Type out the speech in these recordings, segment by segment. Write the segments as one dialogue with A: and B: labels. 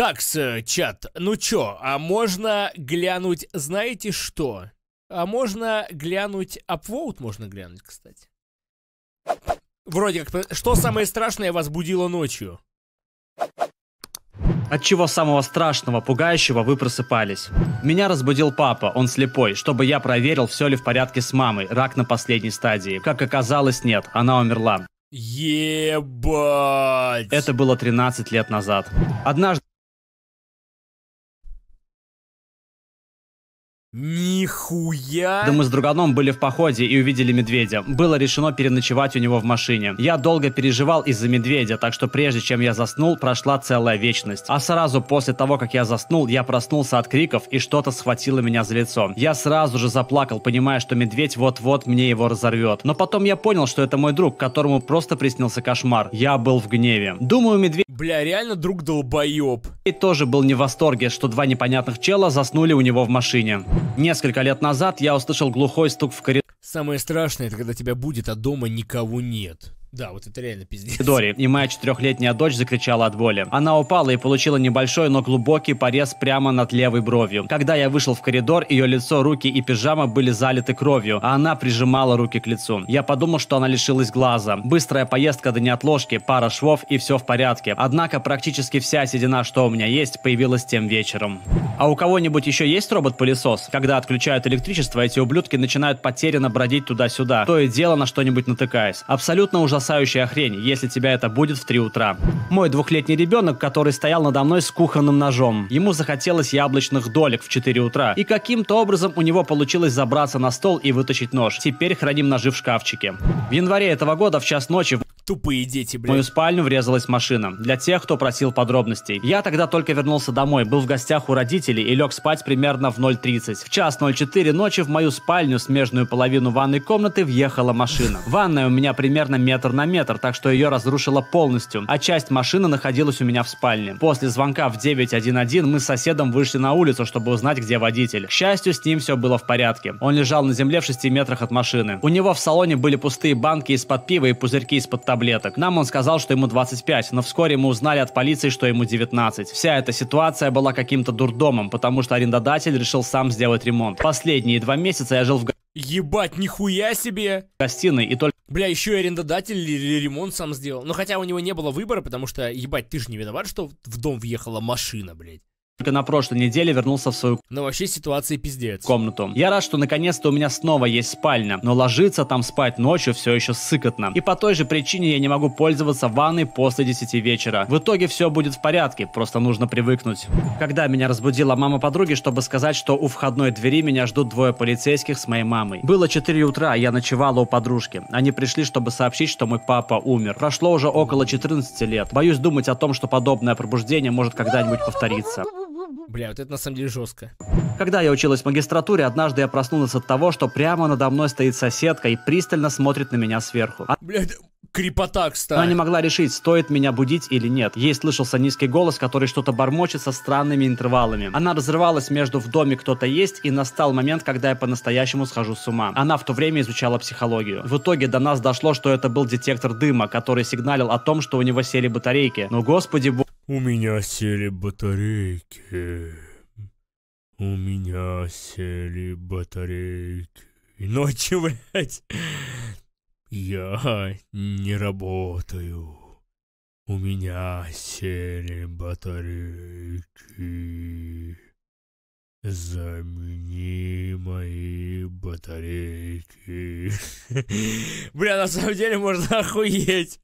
A: Так, чат, ну чё, а можно глянуть, знаете что? А можно глянуть, апвоут можно глянуть, кстати. Вроде как, что самое страшное вас будило ночью?
B: От чего самого страшного, пугающего вы просыпались? Меня разбудил папа, он слепой, чтобы я проверил, все ли в порядке с мамой, рак на последней стадии. Как оказалось, нет, она умерла. Ебать! Это было 13 лет назад. Однажды Нихуя! Да мы с друганом были в походе и увидели медведя. Было решено переночевать у него в машине. Я долго переживал из-за медведя, так что прежде чем я заснул, прошла целая вечность. А сразу после того, как я заснул, я проснулся от криков и что-то схватило меня за лицо. Я сразу же заплакал, понимая, что медведь вот-вот мне его разорвет. Но потом я понял, что это мой друг, которому просто приснился кошмар. Я был в гневе. Думаю, медведь... Бля, реально друг
A: долбоеб.
B: И тоже был не в восторге, что два непонятных чела заснули у него в машине. Несколько лет
A: назад я услышал глухой стук в коридоре. Самое страшное, это когда тебя будет, а дома никого нет. Да, вот это реально пиздец.
B: Дори, и моя четырехлетняя дочь закричала от боли. Она упала и получила небольшой, но глубокий порез прямо над левой бровью. Когда я вышел в коридор, ее лицо, руки и пижама были залиты кровью, а она прижимала руки к лицу. Я подумал, что она лишилась глаза. Быстрая поездка до неотложки, пара швов и все в порядке. Однако практически вся седина, что у меня есть, появилась тем вечером. А у кого-нибудь еще есть робот-пылесос? Когда отключают электричество, эти ублюдки начинают потерянно бродить туда-сюда, то и дело на что-нибудь натыкаясь. Абсолютно ужасно ужасающая хрень, если тебя это будет в 3 утра. Мой двухлетний ребенок, который стоял надо мной с кухонным ножом. Ему захотелось яблочных долек в 4 утра. И каким-то образом у него получилось забраться на стол и вытащить нож. Теперь храним ножи в шкафчике. В январе этого года в час ночи
A: Тупые дети, блядь. В мою
B: спальню врезалась машина. Для тех, кто просил подробностей. Я тогда только вернулся домой, был в гостях у родителей и лег спать примерно в 0.30. В час 0.04 ночи в мою спальню, смежную половину ванной комнаты, въехала машина. Ванная у меня примерно метр на метр, так что ее разрушила полностью, а часть машины находилась у меня в спальне. После звонка в 911 мы с соседом вышли на улицу, чтобы узнать, где водитель. К счастью, с ним все было в порядке. Он лежал на земле в 6 метрах от машины. У него в салоне были пустые банки из-под пива и пузырьки из-под табака таблеток. Нам он сказал, что ему 25, но вскоре мы узнали от полиции, что ему 19. Вся эта ситуация была каким-то дурдомом, потому что арендодатель решил сам сделать ремонт. Последние
A: два месяца я жил в Ебать, нихуя себе! гостиной и только... Бля, еще и арендодатель или ремонт сам сделал. Но ну, хотя у него не было выбора, потому что, ебать, ты же не виноват, что в дом въехала машина, блядь
B: только на прошлой неделе вернулся в свою... Но вообще
A: ситуации пиздец. ...комнату. Я
B: рад, что наконец-то у меня снова есть спальня, но ложиться там спать ночью все еще сыкотно. И по той же причине я не могу пользоваться ванной после 10 вечера. В итоге все будет в порядке, просто нужно привыкнуть. Когда меня разбудила мама подруги, чтобы сказать, что у входной двери меня ждут двое полицейских с моей мамой. Было 4 утра, а я ночевала у подружки. Они пришли, чтобы сообщить, что мой папа умер. Прошло уже около 14 лет. Боюсь думать о том, что подобное пробуждение может когда-нибудь повториться.
A: Бля, вот это на самом деле жестко.
B: Когда я училась в магистратуре, однажды я проснулась от того, что прямо надо мной стоит соседка и пристально смотрит на меня сверху. А Бля,
A: крепота, кстати. Она не
B: могла решить, стоит меня будить или нет. Ей слышался низкий голос, который что-то бормочет со странными интервалами. Она разрывалась между «в доме кто-то есть» и настал момент, когда я по-настоящему схожу с ума. Она в то время изучала психологию. В итоге до нас дошло, что это был детектор дыма, который сигналил о том, что у него сели батарейки.
A: Но господи бог... У меня сели батарейки. У меня сели батарейки. Ночью, блядь, я не работаю. У меня сели батарейки. Замени мои батарейки. Бля, на самом деле можно охуеть.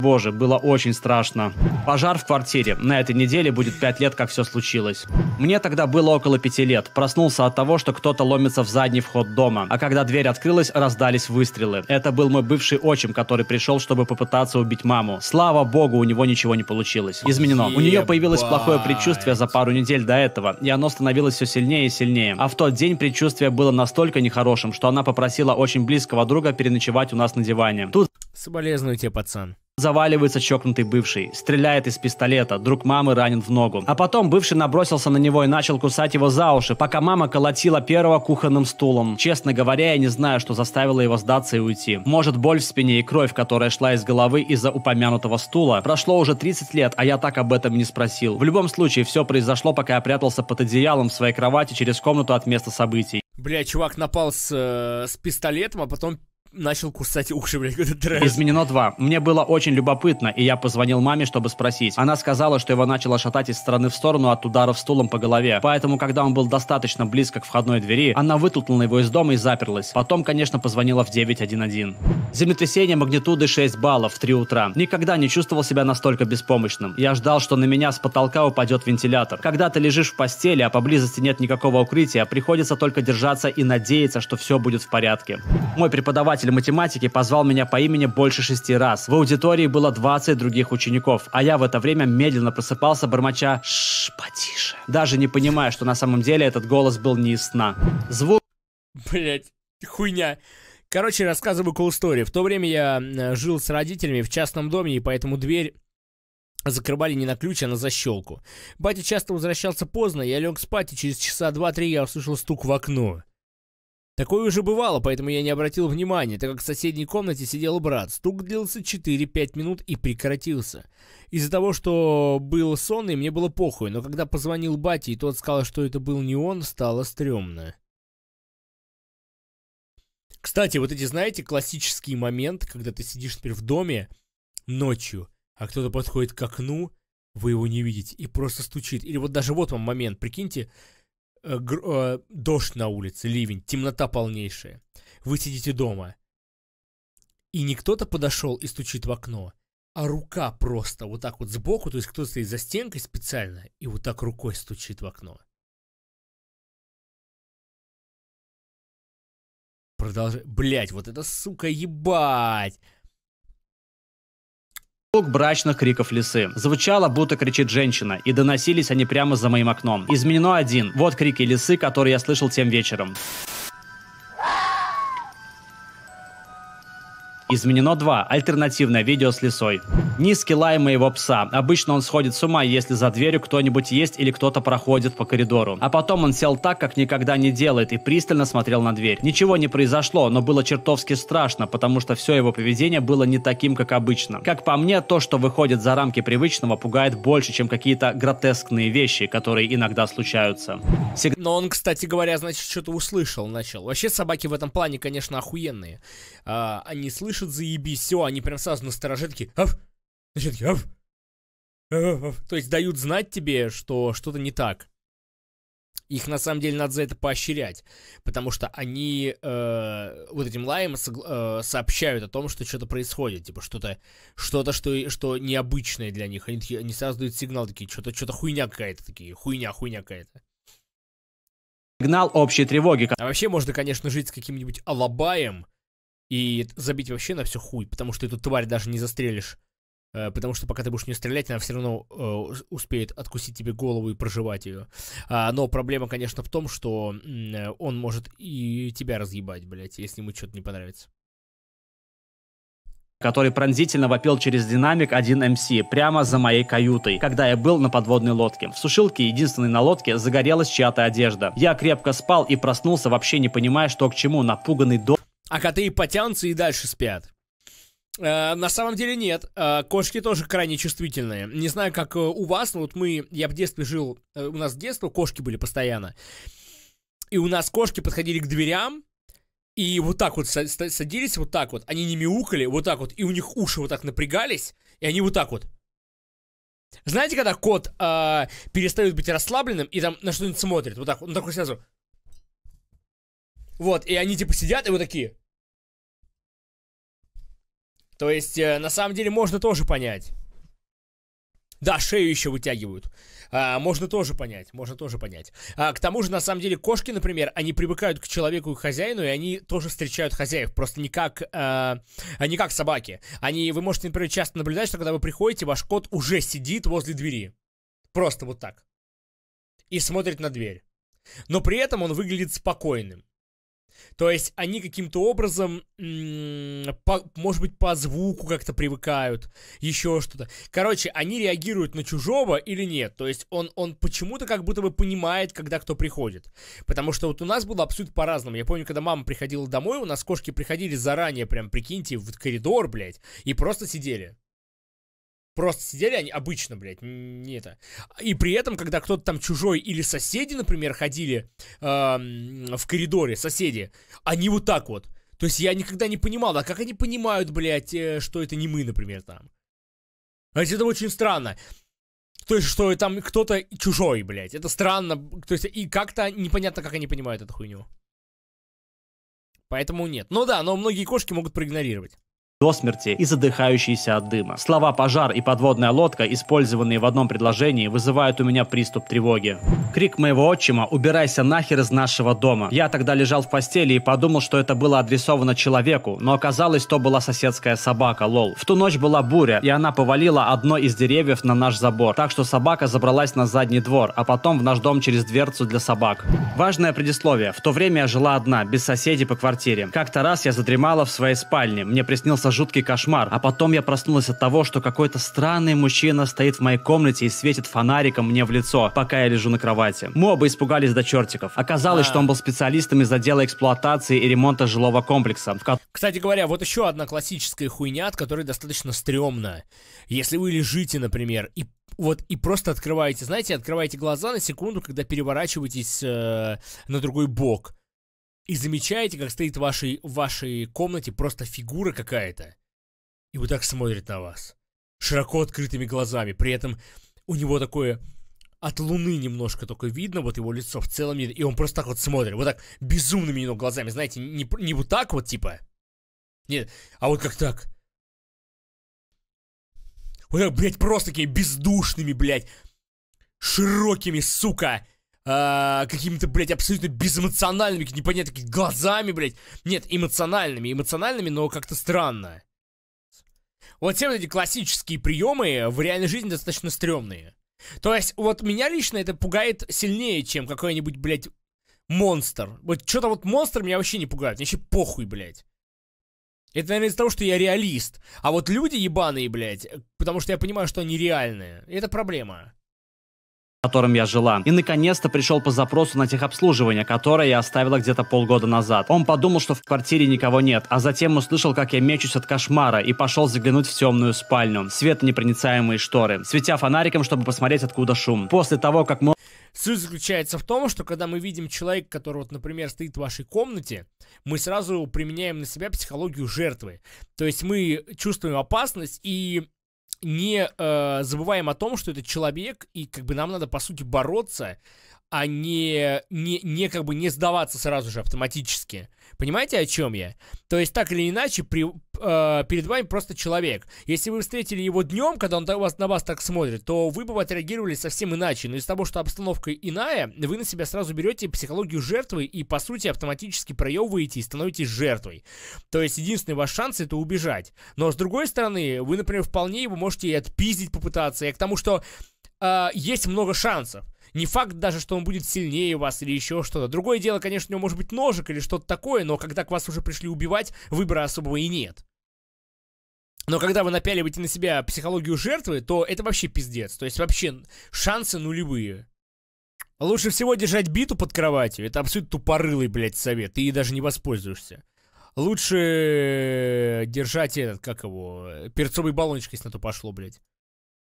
B: Боже, было очень страшно. Пожар в квартире. На этой неделе будет 5 лет, как все случилось. Мне тогда было около 5 лет. Проснулся от того, что кто-то ломится в задний вход дома. А когда дверь открылась, раздались выстрелы. Это был мой бывший отчим, который пришел, чтобы попытаться убить маму. Слава богу, у него ничего не получилось. Изменено. У нее появилось плохое предчувствие за пару недель до этого, и оно становилось все сильнее и сильнее. А в тот день предчувствие было настолько нехорошим, что она попросила очень близкого друга переночевать у нас на диване. Тут Соболезную тебе, пацан. Заваливается чокнутый бывший, стреляет из пистолета, друг мамы ранен в ногу. А потом бывший набросился на него и начал кусать его за уши, пока мама колотила первого кухонным стулом. Честно говоря, я не знаю, что заставило его сдаться и уйти. Может, боль в спине и кровь, которая шла из головы из-за упомянутого стула. Прошло уже 30 лет, а я так об этом не спросил. В любом случае, все произошло, пока я прятался под одеялом в своей кровати через комнату от места событий.
A: Бля, чувак напал с, э, с пистолетом, а потом начал кусать уши, блядь, этот трек. Изменено
B: два. Мне было очень любопытно, и я позвонил маме, чтобы спросить. Она сказала, что его начало шатать из стороны в сторону от ударов стулом по голове. Поэтому, когда он был достаточно близко к входной двери, она вытолкнула его из дома и заперлась. Потом, конечно, позвонила в 911. Землетрясение магнитуды 6 баллов в 3 утра. Никогда не чувствовал себя настолько беспомощным. Я ждал, что на меня с потолка упадет вентилятор. Когда ты лежишь в постели, а поблизости нет никакого укрытия, приходится только держаться и надеяться, что все будет в порядке. Мой преподаватель преподаватель математики позвал меня по имени больше шести раз. В аудитории было 20 других учеников, а я в это время медленно просыпался, бормоча «Шшш, потише». Даже не понимая, что на самом деле этот голос был не из сна. Звук...
A: Блять, хуйня. Короче, рассказываю cool story. В то время я жил с родителями в частном доме, и поэтому дверь закрывали не на ключ, а на защелку. Батя часто возвращался поздно, я лег спать, и через часа два-три я услышал стук в окно. Такое уже бывало, поэтому я не обратил внимания, так как в соседней комнате сидел брат. Стук длился 4-5 минут и прекратился. Из-за того, что был сонный, мне было похуй, но когда позвонил бате и тот сказал, что это был не он, стало стрёмно. Кстати, вот эти, знаете, классический момент, когда ты сидишь теперь в доме ночью, а кто-то подходит к окну, вы его не видите, и просто стучит. Или вот даже вот вам момент, прикиньте, Э, э, дождь на улице, ливень, темнота полнейшая. Вы сидите дома. И не кто-то подошел и стучит в окно, а рука просто вот так вот сбоку, то есть кто-то стоит за стенкой специально и вот так рукой стучит в окно. Продолжай. Блять, вот это сука ебать!
B: Звук брачных криков лисы. Звучало, будто кричит женщина, и доносились они прямо за моим окном. Изменено один. Вот крики лисы, которые я слышал тем вечером. Изменено 2. Альтернативное видео с лисой. Низкий лай моего пса. Обычно он сходит с ума, если за дверью кто-нибудь есть или кто-то проходит по коридору. А потом он сел так, как никогда не делает, и пристально смотрел на дверь. Ничего не произошло, но было чертовски страшно, потому что все его поведение было не таким, как обычно. Как по мне, то, что выходит за рамки привычного, пугает больше, чем какие-то гротескные вещи, которые иногда случаются.
A: Сиг... Но он, кстати говоря, значит, что-то услышал, начал. Вообще собаки в этом плане, конечно, охуенные. А, они слышат слышат заебись, все, они прям сразу на такие, аф, значит, аф, аф. То есть дают знать тебе, что что-то не так. Их на самом деле надо за это поощрять, потому что они э, вот этим лаем э, сообщают о том, что что-то происходит, типа что-то, что-то, что, что необычное для них. Они, такие, они сразу дают сигнал такие, что-то, что-то хуйня какая-то, такие, хуйня, хуйня какая-то.
B: Сигнал общей тревоги.
A: А вообще можно, конечно, жить с каким-нибудь алабаем, и забить вообще на все хуй, потому что эту тварь даже не застрелишь. Э, потому что пока ты будешь не стрелять, она все равно э, успеет откусить тебе голову и проживать ее. А, но проблема, конечно, в том, что э, он может и тебя разъебать, блядь, если ему что-то не понравится который
B: пронзительно вопил через динамик 1МС прямо за моей каютой, когда я был на подводной лодке. В сушилке, единственной на лодке, загорелась чья-то одежда. Я крепко спал и проснулся, вообще не понимая, что к чему, напуганный до
A: а коты и потянутся и дальше спят. Э, на самом деле нет. Э, кошки тоже крайне чувствительные. Не знаю, как э, у вас, но вот мы, я в детстве жил, э, у нас в детстве кошки были постоянно. И у нас кошки подходили к дверям, и вот так вот садились, вот так вот. Они не мяукали, вот так вот. И у них уши вот так напрягались, и они вот так вот. Знаете, когда кот э, перестает быть расслабленным и там на что-нибудь смотрит, вот так он такой сразу. Вот, и они типа сидят и вот такие. То есть, э, на самом деле, можно тоже понять. Да, шею еще вытягивают. А, можно тоже понять, можно тоже понять. А, к тому же, на самом деле, кошки, например, они привыкают к человеку и хозяину, и они тоже встречают хозяев, просто не как, э, а, не как собаки. Они, вы можете, например, часто наблюдать, что когда вы приходите, ваш кот уже сидит возле двери. Просто вот так. И смотрит на дверь. Но при этом он выглядит спокойным. То есть они каким-то образом, по, может быть, по звуку как-то привыкают, еще что-то. Короче, они реагируют на чужого или нет. То есть он, он почему-то как будто бы понимает, когда кто приходит. Потому что вот у нас было абсолютно по-разному. Я помню, когда мама приходила домой, у нас кошки приходили заранее, прям, прикиньте, в коридор, блядь, и просто сидели. Просто сидели они обычно, блядь, не это. И при этом, когда кто-то там чужой или соседи, например, ходили в коридоре, соседи, они вот так вот. То есть я никогда не понимал, а как они понимают, блядь, э, что это не мы, например, там. То а есть это очень странно. То есть, что там кто-то чужой, блядь. Это странно. То есть, и как-то непонятно, как они понимают эту хуйню. Поэтому нет. Ну да, но многие кошки могут проигнорировать
B: до смерти и задыхающийся от дыма. Слова «пожар» и «подводная лодка», использованные в одном предложении, вызывают у меня приступ тревоги. Крик моего отчима «Убирайся нахер из нашего дома». Я тогда лежал в постели и подумал, что это было адресовано человеку, но оказалось, то была соседская собака, лол. В ту ночь была буря, и она повалила одно из деревьев на наш забор, так что собака забралась на задний двор, а потом в наш дом через дверцу для собак. Важное предисловие. В то время я жила одна, без соседей по квартире. Как-то раз я задремала в своей спальне, мне приснился снился жуткий кошмар, а потом я проснулась от того, что какой-то странный мужчина стоит в моей комнате и светит фонариком мне в лицо, пока я лежу на кровати. Мы оба испугались до чертиков. Оказалось, а. что он был специалистом из отдела эксплуатации и ремонта жилого комплекса. В...
A: Кстати говоря, вот еще одна классическая хуйня, от которой достаточно стрёмно. Если вы лежите, например, и вот и просто открываете, знаете, открываете глаза на секунду, когда переворачиваетесь э, на другой бок и замечаете, как стоит в вашей, в вашей комнате просто фигура какая-то. И вот так смотрит на вас. Широко открытыми глазами. При этом у него такое от луны немножко только видно, вот его лицо в целом видно. И он просто так вот смотрит. Вот так безумными немного глазами. Знаете, не, не вот так вот типа. Нет, а вот как так. Вот так, блядь, просто такие бездушными, блядь. Широкими, сука а, какими-то, блядь, абсолютно безэмоциональными, непонятными глазами, блядь. Нет, эмоциональными, эмоциональными, но как-то странно. Вот все вот эти классические приемы в реальной жизни достаточно стрёмные. То есть, вот меня лично это пугает сильнее, чем какой-нибудь, блядь, монстр. Вот что-то вот монстр меня вообще не пугает, мне вообще похуй, блядь. Это, наверное, из-за того, что я реалист. А вот люди ебаные, блядь, потому что я понимаю, что они реальные. И это проблема
B: котором я жила. И наконец-то пришел по запросу на техобслуживание, которое я оставила где-то полгода назад. Он подумал, что в квартире никого нет, а затем услышал, как я мечусь от кошмара и пошел заглянуть в темную спальню. непроницаемые шторы, светя фонариком, чтобы посмотреть, откуда шум. После
A: того, как мы... Суть заключается в том, что когда мы видим человека, который, вот, например, стоит в вашей комнате, мы сразу применяем на себя психологию жертвы. То есть мы чувствуем опасность и не э, забываем о том, что это человек, и как бы нам надо, по сути, бороться а не, не, не как бы не сдаваться сразу же автоматически. Понимаете, о чем я? То есть, так или иначе, при, э, перед вами просто человек. Если вы встретили его днем, когда он на вас, на вас так смотрит, то вы бы отреагировали совсем иначе. Но из-за того, что обстановка иная, вы на себя сразу берете психологию жертвы и, по сути, автоматически проебываете и становитесь жертвой. То есть, единственный ваш шанс это убежать. Но, с другой стороны, вы, например, вполне его можете и отпиздить попытаться. Я к тому, что э, есть много шансов. Не факт даже, что он будет сильнее вас или еще что-то. Другое дело, конечно, у него может быть ножик или что-то такое, но когда к вас уже пришли убивать, выбора особого и нет. Но когда вы напяливаете на себя психологию жертвы, то это вообще пиздец. То есть вообще шансы нулевые. Лучше всего держать биту под кроватью. Это абсолютно тупорылый, блядь, совет. Ты ей даже не воспользуешься. Лучше э, держать этот, как его, э, перцовый баллончик, если на то пошло, блядь.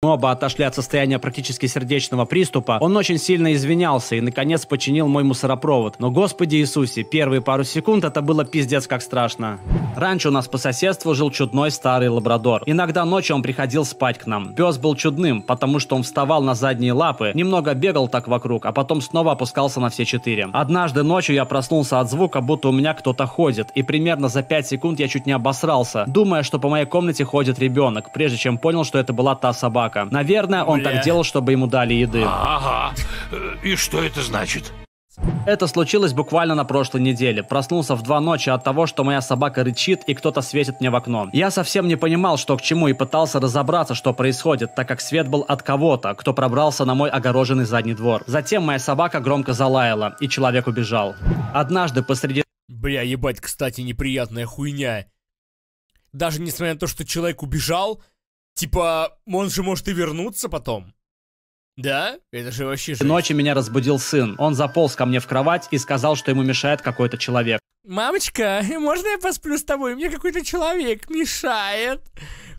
B: Мы оба отошли от состояния практически сердечного приступа. Он очень сильно извинялся и, наконец, починил мой мусоропровод. Но, господи Иисусе, первые пару секунд это было пиздец как страшно. Раньше у нас по соседству жил чудной старый лабрадор. Иногда ночью он приходил спать к нам. Пес был чудным, потому что он вставал на задние лапы, немного бегал так вокруг, а потом снова опускался на все четыре. Однажды ночью я проснулся от звука, будто у меня кто-то ходит, и примерно за 5 секунд я чуть не обосрался, думая, что по моей комнате ходит ребенок, прежде чем понял, что это была та собака собака. Наверное, он Бля. так делал, чтобы ему дали еды. Ага.
A: Э, и что это значит?
B: Это случилось буквально на прошлой неделе. Проснулся в два ночи от того, что моя собака рычит и кто-то светит мне в окно. Я совсем не понимал, что к чему, и пытался разобраться, что происходит, так как свет был от кого-то, кто пробрался на мой огороженный задний двор. Затем моя собака громко залаяла, и человек убежал. Однажды посреди...
A: Бля, ебать, кстати, неприятная хуйня. Даже несмотря на то, что человек убежал, Типа, он же может и вернуться потом. Да? Это же
B: вообще жесть. Ночью меня разбудил сын. Он заполз ко мне в кровать и сказал, что ему мешает какой-то человек.
A: Мамочка, можно я посплю с тобой? Мне какой-то человек мешает.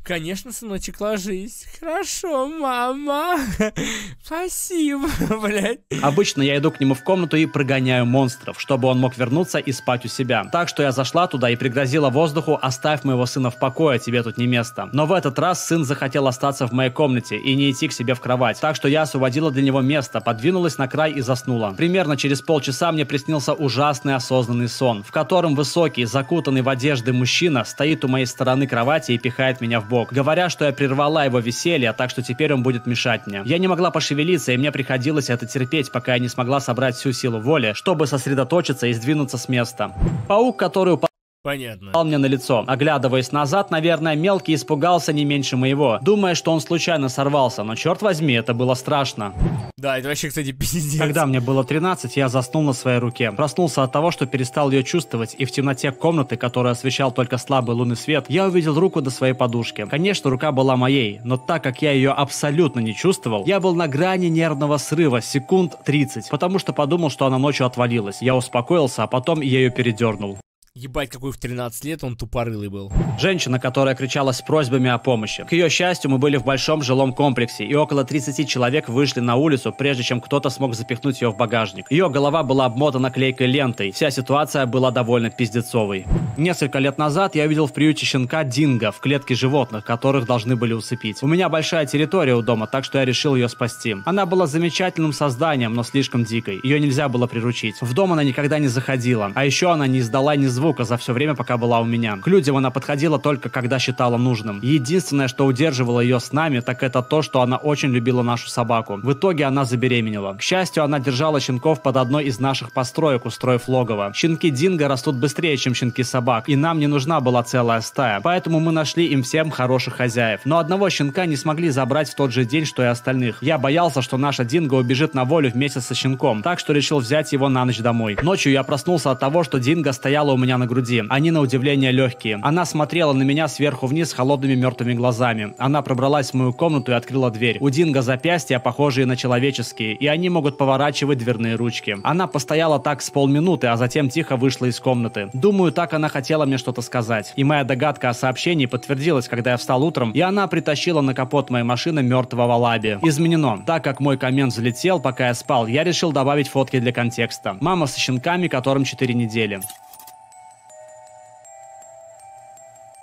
A: Конечно, сыночек, ложись. Хорошо, мама. Спасибо,
B: блядь. Обычно я иду к нему в комнату и прогоняю монстров, чтобы он мог вернуться и спать у себя. Так что я зашла туда и пригрозила воздуху «Оставь моего сына в покое, тебе тут не место». Но в этот раз сын захотел остаться в моей комнате и не идти к себе в кровать. Так что я освободила для него место, подвинулась на край и заснула. Примерно через полчаса мне приснился ужасный осознанный сон, в котором высокий, закутанный в одежды мужчина стоит у моей стороны кровати и пихает меня в бок, говоря, что я прервала его веселье, а так что теперь он будет мешать мне. Я не могла пошевелиться, и мне приходилось это терпеть, пока я не смогла собрать всю силу воли, чтобы сосредоточиться и сдвинуться с места. Паук, который упал Понятно. Он мне на лицо. Оглядываясь назад, наверное, мелкий испугался не меньше моего, думая, что он случайно сорвался, но черт возьми, это было страшно. Да, это вообще, кстати, пиздец. Когда мне было 13, я заснул на своей руке. Проснулся от того, что перестал ее чувствовать, и в темноте комнаты, которая освещал только слабый лунный свет, я увидел руку до своей подушки. Конечно, рука была моей, но так как я ее абсолютно не чувствовал, я был на грани нервного срыва секунд 30, потому что подумал, что она ночью отвалилась. Я успокоился, а потом я ее передернул.
A: Ебать, какой в 13 лет он тупорылый был.
B: Женщина, которая кричала с просьбами о помощи. К ее счастью, мы были в большом жилом комплексе, и около 30 человек вышли на улицу, прежде чем кто-то смог запихнуть ее в багажник. Ее голова была обмотана клейкой лентой. Вся ситуация была довольно пиздецовой. Несколько лет назад я видел в приюте щенка Динго в клетке животных, которых должны были усыпить. У меня большая территория у дома, так что я решил ее спасти. Она была замечательным созданием, но слишком дикой. Ее нельзя было приручить. В дом она никогда не заходила. А еще она не издала ни звука штука за все время, пока была у меня. К людям она подходила только когда считала нужным. Единственное, что удерживало ее с нами, так это то, что она очень любила нашу собаку. В итоге она забеременела. К счастью, она держала щенков под одной из наших построек, устроив логово. Щенки динго растут быстрее, чем щенки собак, и нам не нужна была целая стая. Поэтому мы нашли им всем хороших хозяев. Но одного щенка не смогли забрать в тот же день, что и остальных. Я боялся, что наша динго убежит на волю вместе со щенком, так что решил взять его на ночь домой. Ночью я проснулся от того, что динго стояла у меня на груди. Они, на удивление, легкие. Она смотрела на меня сверху вниз холодными мертвыми глазами. Она пробралась в мою комнату и открыла дверь. У Динго запястья похожие на человеческие, и они могут поворачивать дверные ручки. Она постояла так с полминуты, а затем тихо вышла из комнаты. Думаю, так она хотела мне что-то сказать. И моя догадка о сообщении подтвердилась, когда я встал утром, и она притащила на капот моей машины мертвого лаби. Изменено. Так как мой коммент взлетел, пока я спал, я решил добавить фотки для контекста. Мама со щенками, которым 4 недели.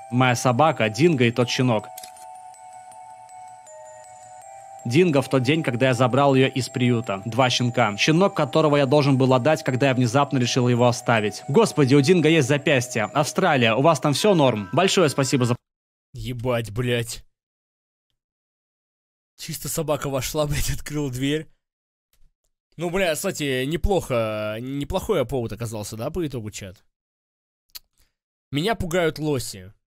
B: Моя собака, Динго и тот щенок. Динго в тот день, когда я забрал ее из приюта. Два щенка. Щенок, которого я должен был отдать, когда я внезапно решил его оставить. Господи, у Динго есть запястье. Австралия, у вас там все норм? Большое спасибо за...
A: Ебать, блядь. Чисто собака вошла, блядь, открыл дверь. Ну, бля, кстати, неплохо, неплохой повод оказался, да, по итогу чат? Меня пугают лоси.